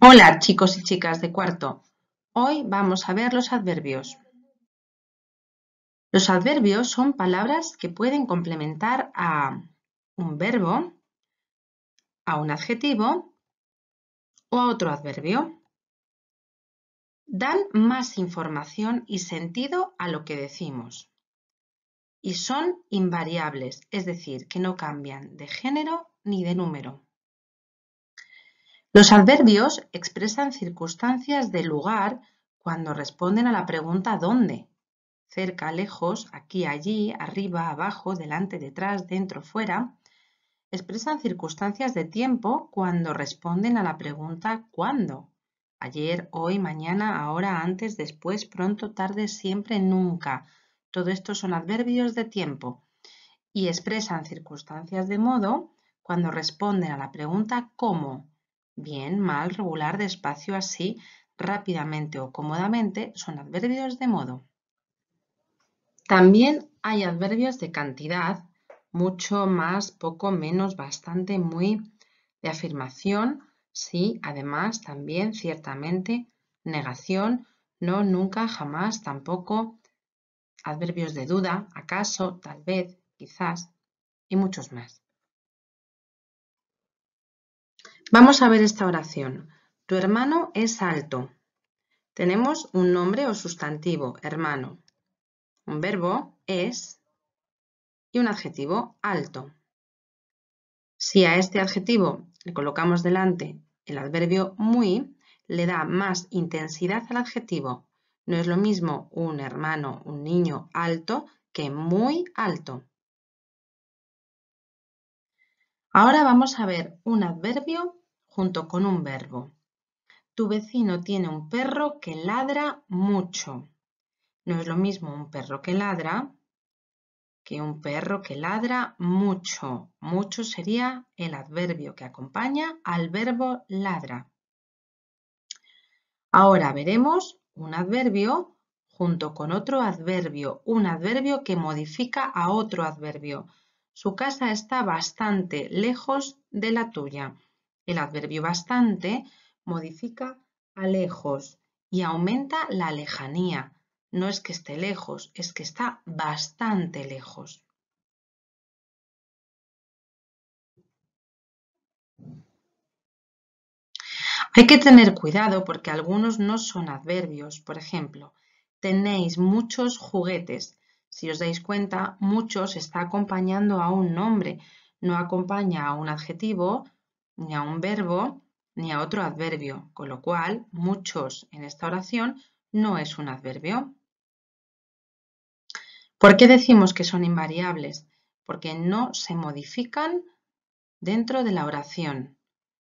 Hola chicos y chicas de cuarto. Hoy vamos a ver los adverbios. Los adverbios son palabras que pueden complementar a un verbo, a un adjetivo o a otro adverbio. Dan más información y sentido a lo que decimos. Y son invariables, es decir, que no cambian de género ni de número. Los adverbios expresan circunstancias de lugar cuando responden a la pregunta ¿dónde? Cerca, lejos, aquí, allí, arriba, abajo, delante, detrás, dentro, fuera. Expresan circunstancias de tiempo cuando responden a la pregunta ¿cuándo? Ayer, hoy, mañana, ahora, antes, después, pronto, tarde, siempre, nunca. Todo esto son adverbios de tiempo y expresan circunstancias de modo cuando responden a la pregunta ¿cómo? bien, mal, regular, despacio, así, rápidamente o cómodamente, son adverbios de modo. También hay adverbios de cantidad, mucho, más, poco, menos, bastante, muy, de afirmación, sí, además, también, ciertamente, negación, no, nunca, jamás, tampoco, adverbios de duda, acaso, tal vez, quizás y muchos más. Vamos a ver esta oración. Tu hermano es alto. Tenemos un nombre o sustantivo, hermano. Un verbo, es, y un adjetivo, alto. Si a este adjetivo le colocamos delante el adverbio muy, le da más intensidad al adjetivo. No es lo mismo un hermano, un niño alto que muy alto. Ahora vamos a ver un adverbio junto con un verbo. Tu vecino tiene un perro que ladra mucho. No es lo mismo un perro que ladra que un perro que ladra mucho. Mucho sería el adverbio que acompaña al verbo ladra. Ahora veremos un adverbio junto con otro adverbio, un adverbio que modifica a otro adverbio. Su casa está bastante lejos de la tuya. El adverbio bastante modifica a lejos y aumenta la lejanía. No es que esté lejos, es que está bastante lejos. Hay que tener cuidado porque algunos no son adverbios. Por ejemplo, tenéis muchos juguetes. Si os dais cuenta, muchos está acompañando a un nombre, no acompaña a un adjetivo, ni a un verbo ni a otro adverbio, con lo cual muchos en esta oración no es un adverbio. ¿Por qué decimos que son invariables? Porque no se modifican dentro de la oración.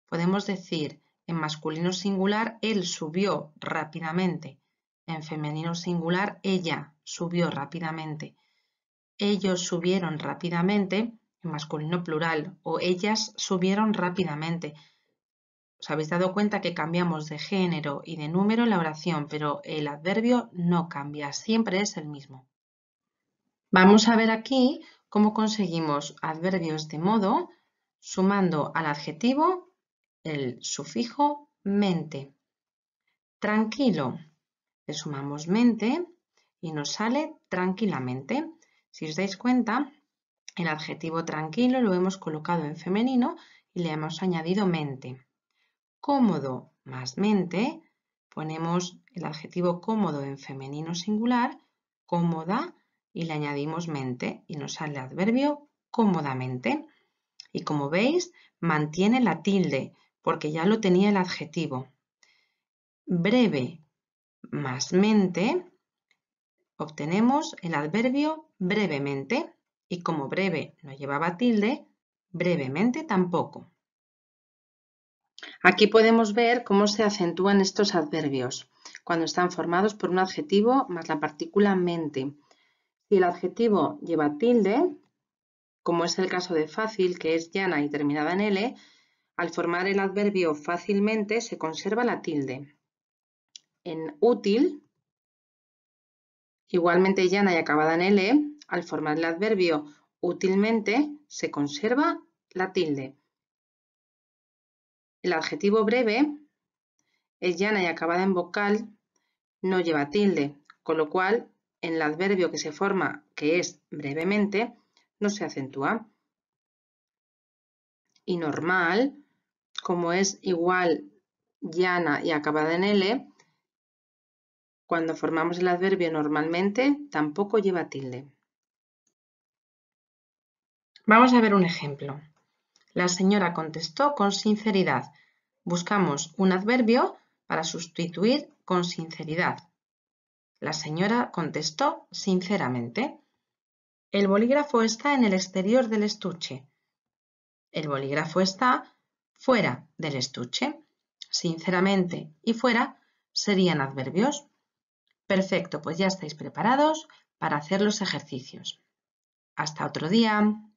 Podemos decir en masculino singular él subió rápidamente, en femenino singular ella subió rápidamente, ellos subieron rápidamente masculino plural o ellas subieron rápidamente. Os habéis dado cuenta que cambiamos de género y de número en la oración, pero el adverbio no cambia, siempre es el mismo. Vamos a ver aquí cómo conseguimos adverbios de modo sumando al adjetivo el sufijo mente. Tranquilo. Le sumamos mente y nos sale tranquilamente. Si os dais cuenta, el adjetivo tranquilo lo hemos colocado en femenino y le hemos añadido mente. Cómodo más mente, ponemos el adjetivo cómodo en femenino singular, cómoda, y le añadimos mente y nos sale adverbio cómodamente. Y como veis, mantiene la tilde porque ya lo tenía el adjetivo. Breve más mente, obtenemos el adverbio brevemente y como breve no llevaba tilde, brevemente tampoco. Aquí podemos ver cómo se acentúan estos adverbios cuando están formados por un adjetivo más la partícula mente. Si el adjetivo lleva tilde, como es el caso de fácil, que es llana y terminada en L, al formar el adverbio fácilmente se conserva la tilde. En útil, igualmente llana y acabada en L, al formar el adverbio útilmente se conserva la tilde. El adjetivo breve es llana y acabada en vocal, no lleva tilde, con lo cual en el adverbio que se forma, que es brevemente, no se acentúa. Y normal, como es igual llana y acabada en L, cuando formamos el adverbio normalmente tampoco lleva tilde. Vamos a ver un ejemplo. La señora contestó con sinceridad. Buscamos un adverbio para sustituir con sinceridad. La señora contestó sinceramente. El bolígrafo está en el exterior del estuche. El bolígrafo está fuera del estuche. Sinceramente y fuera serían adverbios. Perfecto, pues ya estáis preparados para hacer los ejercicios. Hasta otro día.